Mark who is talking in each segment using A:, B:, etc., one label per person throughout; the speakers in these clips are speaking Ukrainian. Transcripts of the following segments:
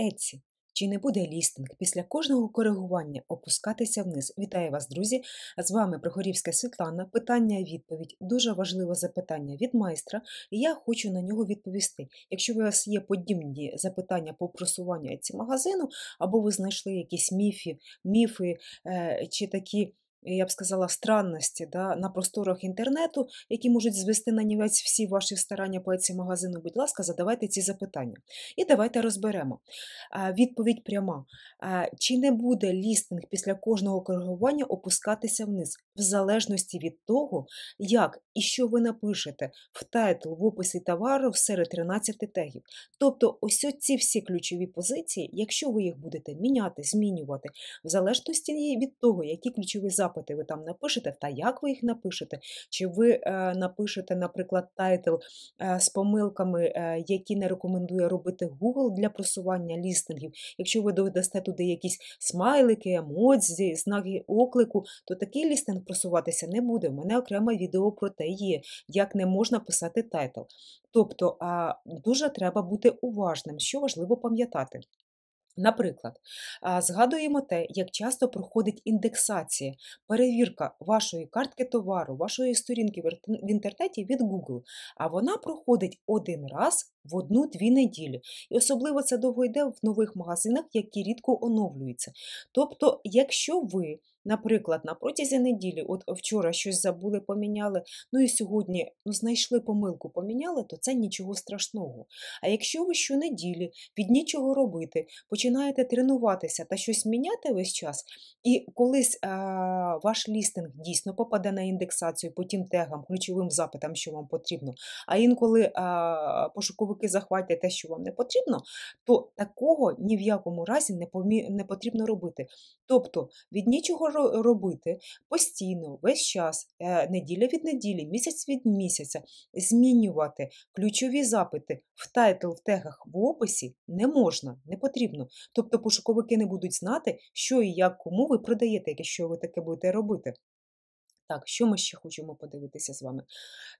A: Еці, чи не буде лістинг після кожного коригування опускатися вниз? Вітаю вас, друзі! З вами Прохорівська Світлана. Питання, відповідь дуже важливе запитання від майстра, і я хочу на нього відповісти. Якщо у вас є подібні запитання по просуванню ці магазину, або ви знайшли якісь міфи, міфи е, чи такі я б сказала, странності да, на просторах інтернету, які можуть звести на нівець всі ваші старання по поеції магазину, будь ласка, задавайте ці запитання. І давайте розберемо. Відповідь пряма: чи не буде лістинг після кожного коригування опускатися вниз, в залежності від того, як і що ви напишете в тайтл в описі товару серед 13 тегів. Тобто, ось ці всі ключові позиції, якщо ви їх будете міняти, змінювати, в залежності від того, які ключові запити запити ви там напишете, та як ви їх напишете, чи ви е, напишете, наприклад, тайтл е, з помилками, е, які не рекомендує робити Google для просування лістингів. Якщо ви додасте туди якісь смайлики, емодзі, знаки оклику, то такий лістинг просуватися не буде. У мене окреме відео про те є, як не можна писати тайтл. Тобто дуже треба бути уважним, що важливо пам'ятати. Наприклад, згадуємо те, як часто проходить індексація, перевірка вашої картки товару, вашої сторінки в інтернеті від Google, а вона проходить один раз в одну-дві неділі. І особливо це довго йде в нових магазинах, які рідко оновлюються. Тобто, якщо ви, наприклад, на протязі неділі, от вчора щось забули, поміняли, ну і сьогодні ну, знайшли помилку, поміняли, то це нічого страшного. А якщо ви щонеділі від нічого робити, починаєте тренуватися та щось міняти весь час, і колись а, ваш лістинг дійсно попаде на індексацію по тим тегам, ключовим запитам, що вам потрібно, а інколи а, пошуковик руки захватьте те, що вам не потрібно, то такого ні в якому разі не помі... не потрібно робити. Тобто від нічого робити постійно, весь час, е, неділя від неділі, місяць від місяця, змінювати ключові запити в тайтл, в тегах, в описі не можна, не потрібно. Тобто пошуковики не будуть знати, що і як кому ви продаєте, якщо ви таке будете робити. Так, що ми ще хочемо подивитися з вами?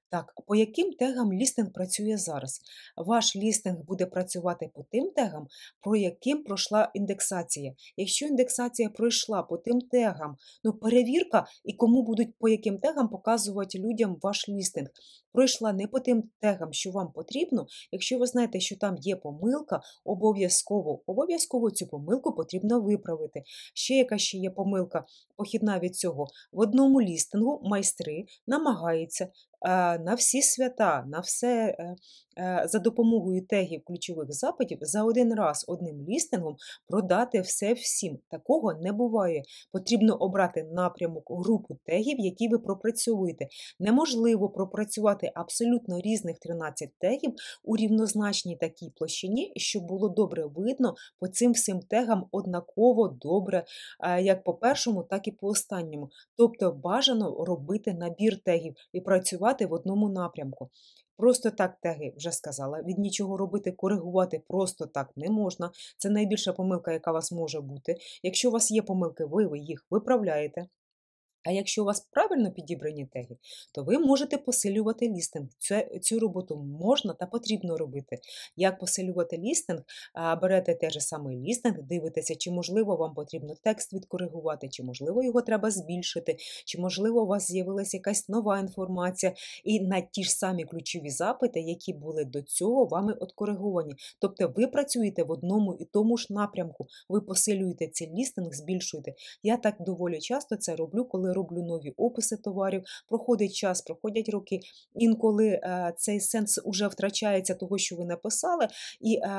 A: Так, по яким тегам лістинг працює зараз? Ваш лістинг буде працювати по тим тегам, про яким пройшла індексація. Якщо індексація пройшла по тим тегам, ну перевірка і кому будуть по яким тегам показувати людям ваш лістинг пройшла не по тим тегам, що вам потрібно. Якщо ви знаєте, що там є помилка, обов'язково обов'язково цю помилку потрібно виправити. Ще яка ще є помилка, похідна від цього. В одному лістингу майстри намагаються Е, на всі свята, на все е, е, за допомогою тегів ключових запитів за один раз одним лістингом продати все всім. Такого не буває. Потрібно обрати напрямок групу тегів, які ви пропрацьовуєте. Неможливо пропрацювати абсолютно різних 13 тегів у рівнозначній такій площині, щоб було добре видно по цим всім тегам однаково добре, як по першому, так і по останньому. Тобто бажано робити набір тегів і працювати працювати в одному напрямку. Просто так теги вже сказала. Від нічого робити, коригувати просто так не можна. Це найбільша помилка, яка у вас може бути. Якщо у вас є помилки, ви, ви їх виправляєте. А якщо у вас правильно підібрані теги, то ви можете посилювати лістинг. Це, Цю роботу можна та потрібно робити. Як посилювати лістинг, берете те ж саме лістинг, дивитеся, чи можливо вам потрібно текст відкоригувати, чи можливо його треба збільшити, чи можливо у вас з'явилася якась нова інформація, і на ті ж самі ключові запити, які були до цього, вами откориговані. Тобто ви працюєте в одному і тому ж напрямку, ви посилюєте цей лістинг, збільшуєте. Я так доволі часто це роблю, коли роблю нові описи товарів, проходить час, проходять роки. Інколи е, цей сенс уже втрачається того, що ви написали, і е,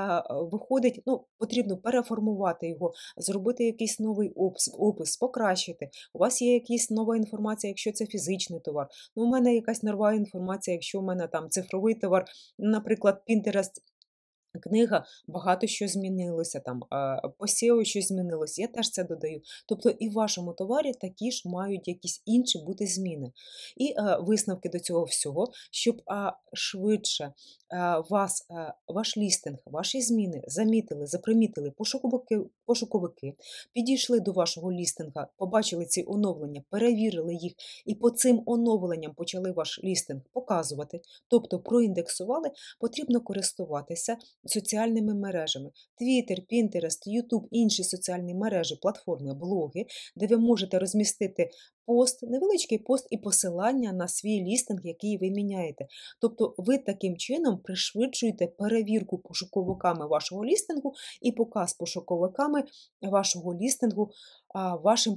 A: виходить, ну, потрібно переформувати його, зробити якийсь новий опис, покращити. У вас є якась нова інформація, якщо це фізичний товар. Ну, У мене якась нова інформація, якщо у мене там цифровий товар, наприклад, Pinterest Книга багато що змінилося там, по SEO щось змінилося, я теж це додаю. Тобто і в вашому товарі такі ж мають якісь інші бути зміни. І е, висновки до цього всього, щоб швидше е, вас, е, ваш лістинг, ваші зміни замітили, запримітили пошуку пошуковики підійшли до вашого лістинга, побачили ці оновлення, перевірили їх і по цим оновленням почали ваш лістинг показувати, тобто проіндексували, потрібно користуватися соціальними мережами: Twitter, Pinterest, YouTube, інші соціальні мережі, платформи, блоги, де ви можете розмістити пост, невеличкий пост і посилання на свій лістинг, який ви міняєте. Тобто ви таким чином пришвидшуєте перевірку пошуковиками вашого лістингу і показ пошуковиками вашого лістингу вашим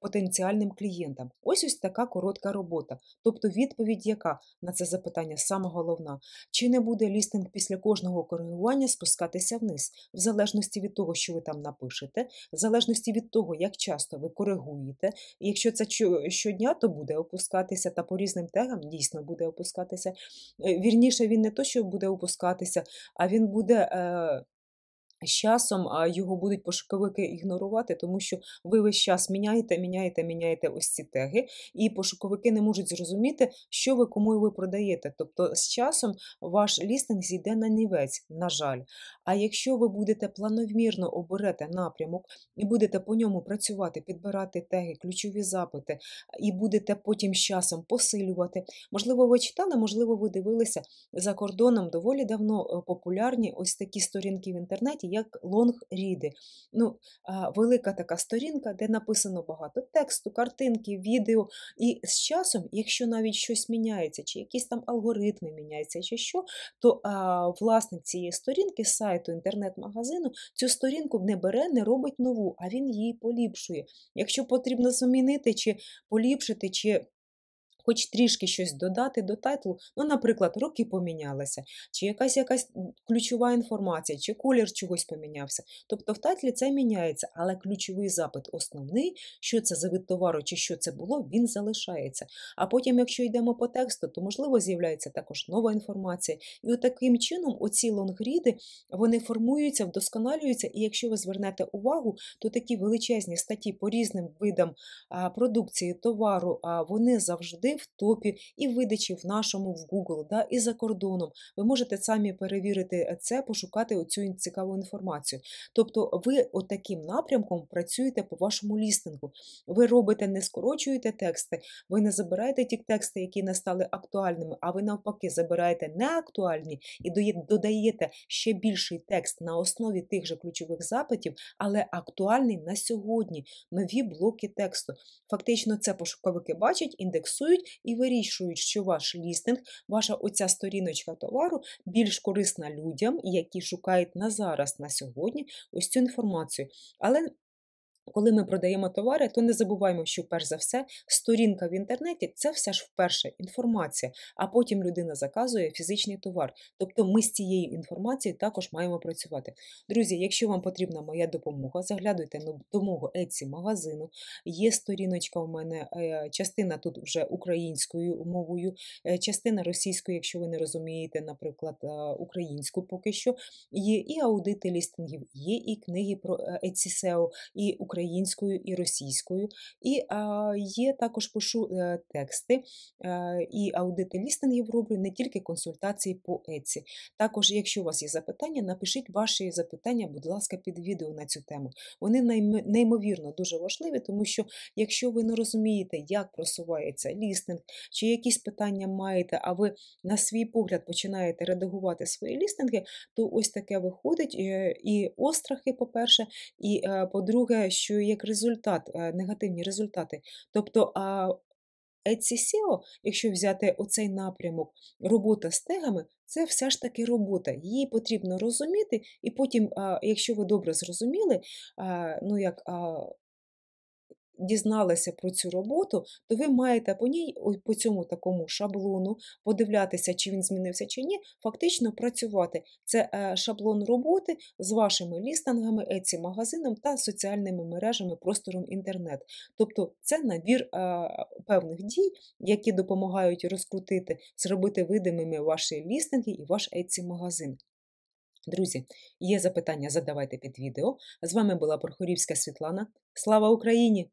A: потенціальним клієнтам. Ось ось така коротка робота. Тобто відповідь, яка на це запитання саме головна. Чи не буде лістинг після кожного коригування спускатися вниз, в залежності від того, що ви там напишете, в залежності від того, як часто ви коригуєте. Якщо це щодня, то буде опускатися, та по різним тегам дійсно буде опускатися. Е, вірніше, він не то, що буде опускатися, а він буде. Е, з часом його будуть пошуковики ігнорувати, тому що ви весь час міняєте, міняєте, міняєте ось ці теги, і пошуковики не можуть зрозуміти, що ви кому ви продаєте. Тобто з часом ваш лістинг зійде на нівець, на жаль. А якщо ви будете планомірно оберете напрямок і будете по ньому працювати, підбирати теги, ключові запити, і будете потім з часом посилювати. Можливо, ви читали, можливо, ви дивилися за кордоном доволі давно е, популярні ось такі сторінки в інтернеті як лонг-ріди. Ну, Велика така сторінка, де написано багато тексту, картинки, відео. І з часом, якщо навіть щось міняється, чи якісь там алгоритми міняються, чи що, то а, власник цієї сторінки, сайту, інтернет-магазину, цю сторінку не бере, не робить нову, а він її поліпшує. Якщо потрібно замінити, чи поліпшити, чи хоч трішки щось додати до тайтлу. Ну, наприклад, роки помінялися, чи якась якась ключова інформація, чи колір чогось помінявся. Тобто в тайтлі це міняється, але ключовий запит основний, що це за вид товару, чи що це було, він залишається. А потім, якщо йдемо по тексту, то можливо з'являється також нова інформація. І таким чином оці лонгріди вони формуються, вдосконалюються. І якщо ви звернете увагу, то такі величезні статті по різним видам продукції товару вони завжди в топі, і видачі в нашому в Google, да, і за кордоном. Ви можете самі перевірити е, це, пошукати оцю цікаву інформацію. Тобто, ви отаким напрямком працюєте по вашому лістингу. Ви робите, не скорочуєте тексти, ви не забираєте ті тексти, які не стали актуальними, а ви навпаки забираєте неактуальні і додаєте ще більший текст на основі тих же ключових запитів, але актуальний на сьогодні нові блоки тексту. Фактично, це пошуковики бачать, індексують аналізують і вирішують, що ваш лістинг, ваша оця сторіночка товару більш корисна людям, які шукають на зараз, на сьогодні ось цю інформацію. Але коли ми продаємо товари, то не забуваємо, що перш за все сторінка в інтернеті це все ж вперше інформація, а потім людина заказує фізичний товар. Тобто ми з цією інформацією також маємо працювати. Друзі, якщо вам потрібна моя допомога, заглядуйте на допомогу Еці магазину. Є сторіночка у мене, е, частина тут вже українською мовою, е, частина російською, якщо ви не розумієте, наприклад, е, українську поки що. Є і аудити лістингів, є і книги про Еці SEO, і українську українською і російською. І є також пишу е, тексти е, і аудити лістингів роблю не тільки консультації по Еці. Також, якщо у вас є запитання, напишіть ваші запитання, будь ласка, під відео на цю тему. Вони неймовірно дуже важливі, тому що якщо ви не розумієте, як просувається лістинг, чи якісь питання маєте, а ви на свій погляд починаєте редагувати свої лістинги, то ось таке виходить е, і острахи, по-перше, і по-друге, що що як результат, е, негативні результати. Тобто, а Etsy SEO, якщо взяти оцей напрямок, робота з тегами, це все ж таки робота. Її потрібно розуміти, і потім, якщо ви добре зрозуміли, ну як дізналися про цю роботу, то ви маєте по ній, по цьому такому шаблону, подивлятися, чи він змінився чи ні, фактично працювати. Це е, шаблон роботи з вашими лістингами, еці магазином та соціальними мережами простором інтернет. Тобто це набір е, певних дій, які допомагають розкрутити, зробити видимими ваші лістинги і ваш еці магазин. Друзі, є запитання, задавайте під відео. З вами була Прохорівська Світлана. Слава Україні!